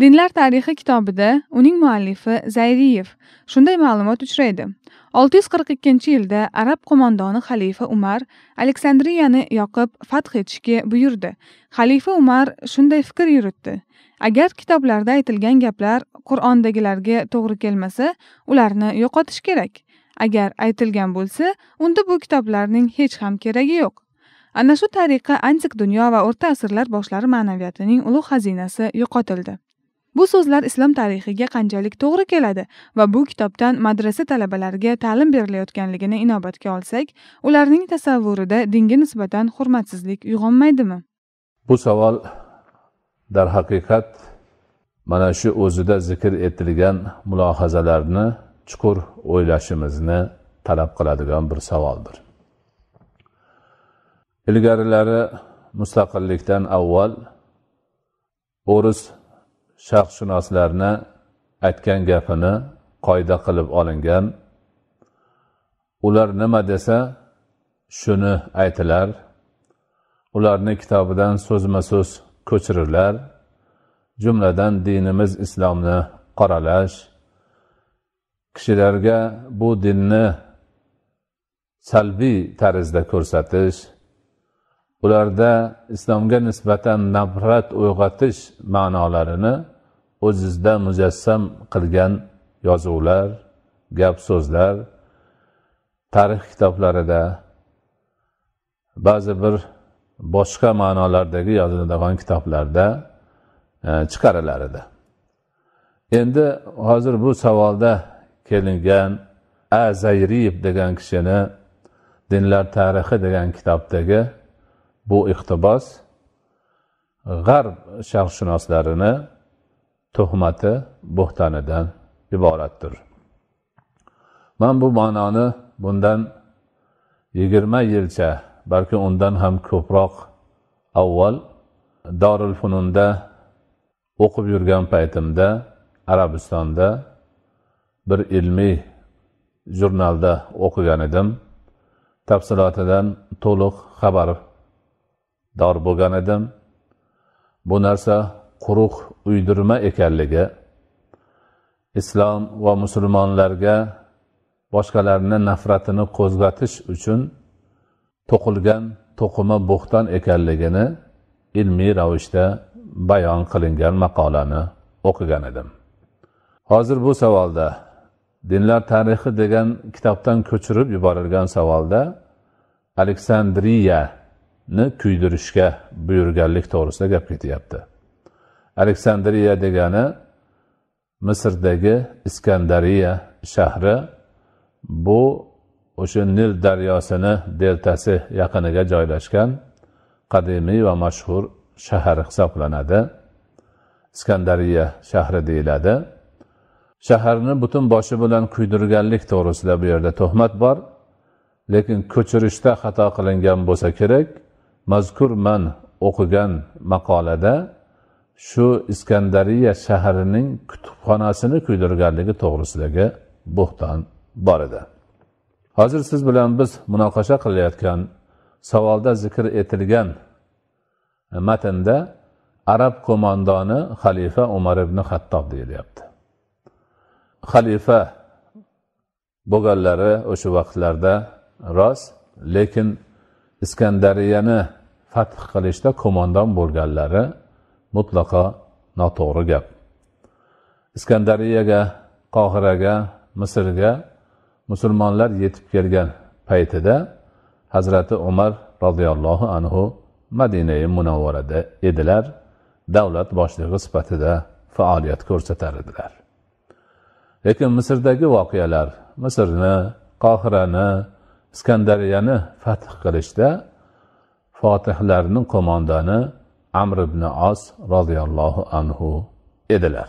dinlar tarixi kitobida uning muallifi zayriyev shunday ma'lumot uchraydi 642 yilda arab qo'mondoni xalifa umar aleksandriyani yoqib fath etishga buyurdi xalifa umar shunday fikr yuritdi agar kitoblarda aytilgan gaplar qur'ondagilarga to'g'ri kelmasa ularni yo'qotish kerak agar aytilgan bo'lsa unda bu kitoblarning hech ham keragi yo'q ana shu tariqa antik dunyo va o'rta asrlar boshlari ma'naviyatining ulug' xazinasi yo'qotildi bu so'zlar islom tarixiga qanchalik to'g'ri keladi va bu kitobdan madrasa talabalariga ta'lim berilayotganligini inobatga olsak ularning tasavvurida dinga nisbatan hurmatsizlik uyg'onmaydimi bu savol darhaqiqat mana shu o'zida zikr etilgan mulohazalarni chuqur o'ylashimizni talab qiladigan bir savoldir ilgarilari mustaqillikdan avval o'ris sharqshunoslarni aytgan gapini qoida qilib olingan ular nima desa shuni aytilar ularni kitobidan so'zma so'z ko'chirirlar jumladan dinimiz islomni qoralash kishilarga bu dinni salbiy tarzda ko'rsatish ularda islomga nisbatan nafrat uyg'otish ma'nolarini o'zizda mujassam qilgan yozuvlar gap so'zlar tarix kitoblarida ba'zi bir boshqa ma'nolardagi yoziladigan kitoblarda e, chiqarilar edi endi hozir bu savolda kelingan a zayriyev degan kishini dinlar tarixi degan kitobdagi bu iqtibos g'arb sharqshunoslarini tuhmati bo'htanidan iboratdir man bu ma'noni bundan yigirma yilcha balki undan ham ko'proq avval dorul fununda o'qib yurgan paytimda arabistonda bir ilmiy jurnalda o'qigan edim tafsilotidan to'liq xabar dor bo'lgan edim bu narsa quruq uydirma ekanligi islom va musulmonlarga boshqalarni nafratini qo'zg'atish uchun to'qilgan to'qima bo'xton ekanligini ilmiy ravishda bayon qilingan maqolani o'qigan edim hozir bu savolda dinlar tarixi degan kitobdan ko'chirib yuborilgan savolda aleksandriya ni kuydirishga buyurganlik to'g'risida gap ketyapti aleksandriya degani misrdagi iskandariya shahri bu o'sha nil daryosini deltasi yaqiniga joylashgan qadimiy va mashhur shahar hisoblanadi iskandariya shahri deyiladi shaharni butun boshi bilan kuydirganlik to'g'risida bu yerda tuhmat bor lekin ko'chirishda xato qilingan bo'lsa kerak mazkur man o'qigan maqolada shu iskandariya shahrining kutubxonasini kuydirganligi to'g'risidagi bo'xton bor edi hozir siz bilan biz munoqasha qilayotgan savolda zikr etilgan matnda arab qo'mondoni xalifa umar ibn xattob deyilyapti xalifa bo'lganlari o'sha vaqtlarda rost lekin iskandariyani fath qilishda qo'mondon bo'lganlari mutlaqo noto'g'ri gap iskandariyaga qohiraga misrga musulmonlar yetib kelgan paytida hazrati umar roziyallohu anhu madinai munavvarada edilar davlat boshlig'i sifatida faoliyat ko'rsatar edilar lekin misrdagi voqealar misrni qohirani iskandariyani fath qilishda fotihlarni qo'mondoni amr ibn os roziyallohu anhu edilar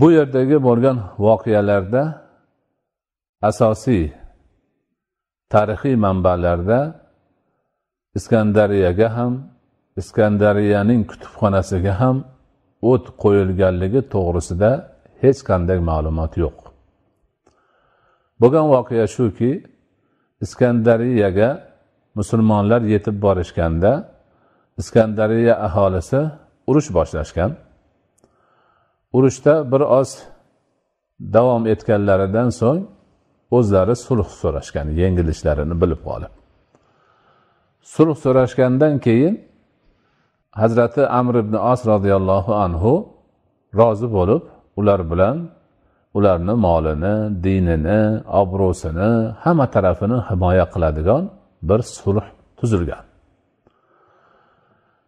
bu yerdagi bo'lgan voqealarda asosiy tarixiy manbalarda iskandariyaga ham iskandariyaning kutubxonasiga ham o't qo'yilganligi to'g'risida hech qanday ma'lumot yo'q bo'lgan voqea shuki iskandariyaga musulmonlar yetib borishganda iskandariya aholisi urush boshlashgan urushda bir oz davom etganlaridan so'ng o'zlari sulh so'rashgan yengilishlarini bilib qolib sulh so'rashgandan keyin hazrati amr ibn os roziyallohu anhu rozi bo'lib ular bilan ularni molini dinini obro'sini hamma tarafini himoya qiladigan bir sulh tuzilgan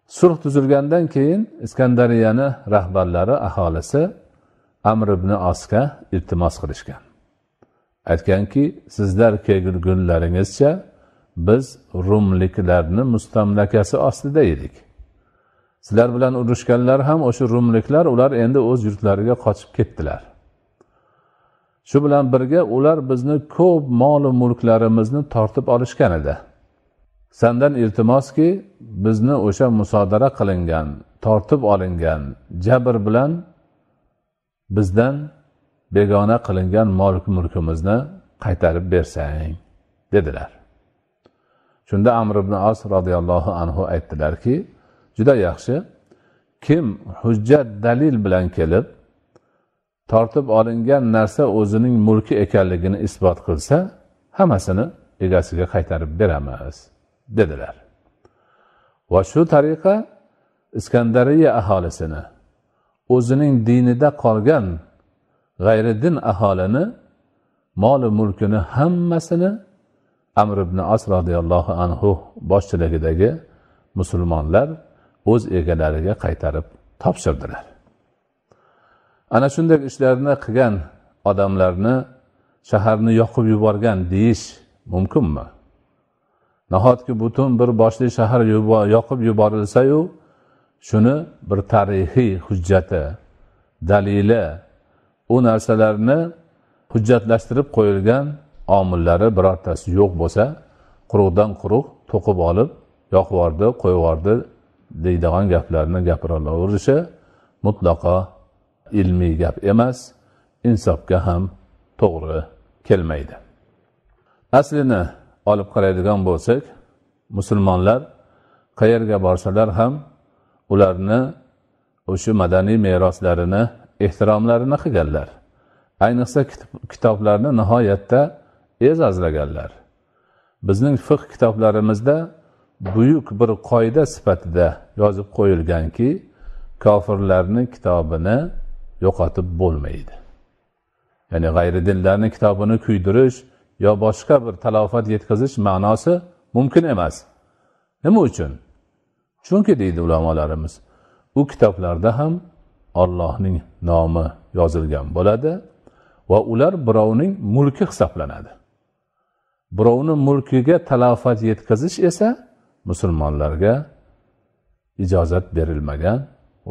sulh tuzilgandan keyin iskandariyani rahbarlari aholisi amr ibn osga iltimos qilishgan aytganki sizlar kelgunlaringizcha biz rumliklarni mustamlakasi ostida edik sizlar bilan urushganlar ham o'sha rumliklar ular endi o'z yurtlariga qochib ketdilar shu bilan birga ular bizni ko'p mol mulklarimizni tortib olishgan edi sandan iltimoski bizni o'sha musodara qilingan tortib olingan jabr bilan bizdan begona qilingan mol mulkimizni qaytarib bersang dedilar shunda amr ibn as roziyallohu anhu aytdilarki juda yaxshi kim hujjat dalil bilan kelib tortib olingan narsa o'zining mulki ekanligini isbot qilsa hammasini egasiga qaytarib beramiz dedilar va shu tariqa iskandariya aholisini o'zining dinida qolgan g'ayridin aholini moli mulkini hammasini amr ibn as roziyallohu anhu boshchiligidagi musulmonlar o'z egalariga qaytarib topshirdilar ana shunday ishlarni qilgan odamlarni shaharni yoqib yuborgan deyish mumkinmi mü? nahotki butun bir boshli shahar yoqib yuborilsayu shuni bir tarixiy hujjati dalili u narsalarni hujjatlashtirib qo'yilgan omillari birortasi yo'q bo'lsa quruqdan quruq to'qib olib yoqib yubordi qo'yib yubordi deydigan gaplarni gapiraverishi mutlaqo ilmiy gap emas insofga ham to'g'ri kelmaydi aslini olib qaraydigan bo'lsak musulmonlar qayerga borsalar ham ularni o'sha madaniy meroslarini ehtiromlarini qilganlar ayniqsa kitoblarni nihoyatda e'zozlaganlar bizning fiqh kitoblarimizda buyuk bir qoida sifatida yozib qo'yilganki kofirlarni kitobini yo'qotib bo'lmaydi ya'ni g'ayridinlarni kitobini kuydirish yo boshqa bir talofat yetkazish ma'nosi mumkin emas nima uchun chunki deydi ulamolarimiz u kitoblarda ham ollohning nomi yozilgan bo'ladi va ular birovning mulki hisoblanadi birovni mulkiga talofat yetkazish esa musulmonlarga ijozat berilmagan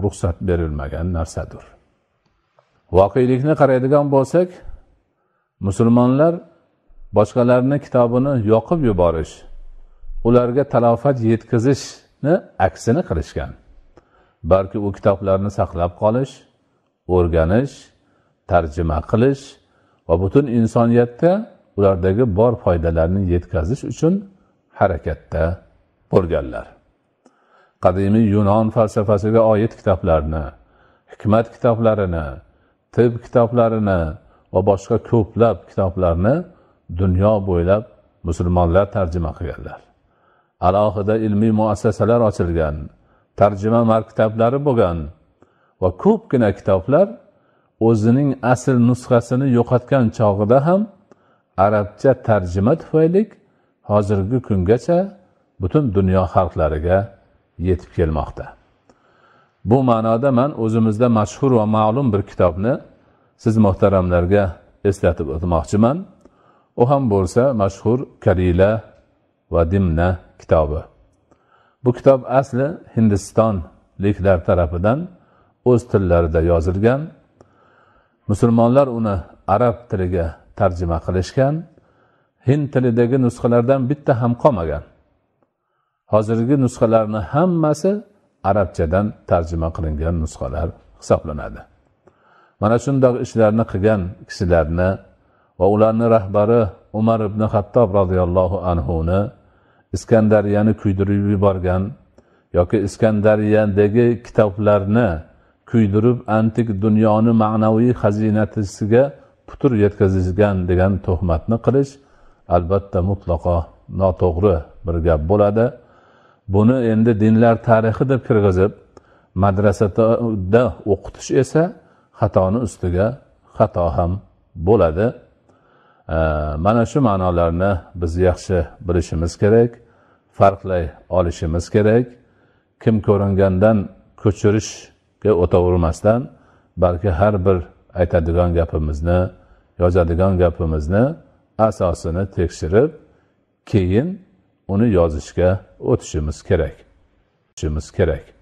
ruxsat berilmagan narsadir voqelikni qaraydigan bo'lsak musulmonlar boshqalarni kitobini yoqib yuborish ularga talofat yetkazishni aksini qilishgan balki u kitoblarni saqlab qolish o'rganish tarjima qilish va butun insoniyatga ulardagi bor foydalarni yetkazish uchun harakatda bo'lganlar qadimiy yunon falsafasiga oid kitoblarni hikmat kitoblarini tib kitoblarini va boshqa ko'plab kitoblarni dunyo bo'ylab musulmonlar tarjima qilganlar alohida ilmiy muassasalar ochilgan tarjima maktablari bo'lgan va ko'pgina kitoblar o'zining asl nusxasini yo'qotgan chog'ida ham arabcha tarjima tufayli hozirgi kungacha butun dunyo xalqlariga yetib kelmoqda bu ma'noda man o'zimizda mashhur va ma'lum bir kitobni siz muhtaramlarga eslatib o'tmoqchiman u ham bo'lsa mashhur karila va dimna kitobi bu kitob asli hindistonliklar tarafidan o'z tillarida yozilgan musulmonlar uni arab tiliga tarjima qilishgan hind tilidagi nusxalardan bitta ham qolmagan hozirgi nusxalarni hammasi arabchadan tarjima qilingan nusxalar hisoblanadi mana shundoq ishlarni qilgan kishilarni va ularni rahbari umar ibn hattob roziyallohu anhuni iskandariyani kuydirib yuborgan yoki iskandariyadagi kitoblarni kuydirib antik dunyoni ma'naviy xazinatisiga putur yetkazishgan degan tuhmatni qilish albatta mutlaqo noto'g'ri bir gap bo'ladi buni endi dinlar tarixi deb kirgizib madrasada o'qitish esa xatoni ustiga xato ham bo'ladi mana shu ma'nolarni biz yaxshi bilishimiz kerak farqlay olishimiz kerak kim ko'ringandan ko'chirishga o'tavermasdan balki har bir aytadigan gapimizni yozadigan gapimizni asosini tekshirib keyin uni yozishga o'tishimiz kerak o'tishimiz kerak